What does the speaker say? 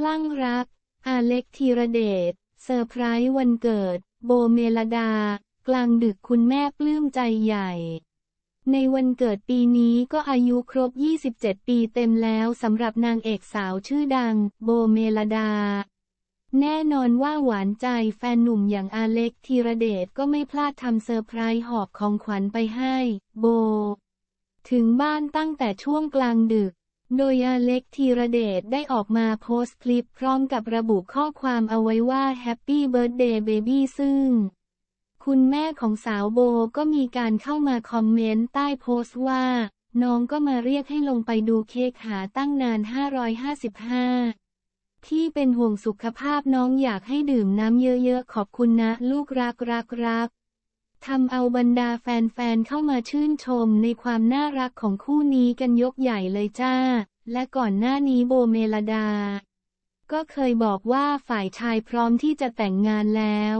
คลั่งรักอาเล็กธีรเดชเซอร์ไพรส์วันเกิด โบเมลดา กลางดึกคุณแม่ปลื้มใจใหญ่ ในวันเกิดปีนี้ก็อายุครบ 27 ปีเต็มแล้วสำหรับนางเอกสาวชื่อดัง โบเมลดา แน่นอนว่าหวานใจแฟนหนุ่มอย่างอาเล็กธีรเดชก็ไม่พลาดทำเซอร์ไพรส์หอบของขวัญไปให้ โบ ถึงบ้านตั้งแต่ช่วงกลางดึกโดยอเล็กธีระเดชได้ออกมาโพสต์คลิปพร้อมกับระบุข้อความเอาไว้ว่า Happy Birthday Baby ซึ่ง คุณแม่ของสาวโบก็มีการเข้ามาคอมเมนต์ใต้โพสต์ว่า น้องก็มาเรียกให้ลงไปดูเค้กหาตั้งนาน 555 ที่เป็นห่วงสุขภาพน้องอยากให้ดื่มน้ำเยอะๆขอบคุณนะลูกรักรักรักทำเอาบรรดาแฟนๆเข้ามาชื่นชมในความน่ารักของคู่นี้กันยกใหญ่เลยจ้า และก่อนหน้านี้โบเมลดา ก็เคยบอกว่าฝ่ายชายพร้อมที่จะแต่งงานแล้ว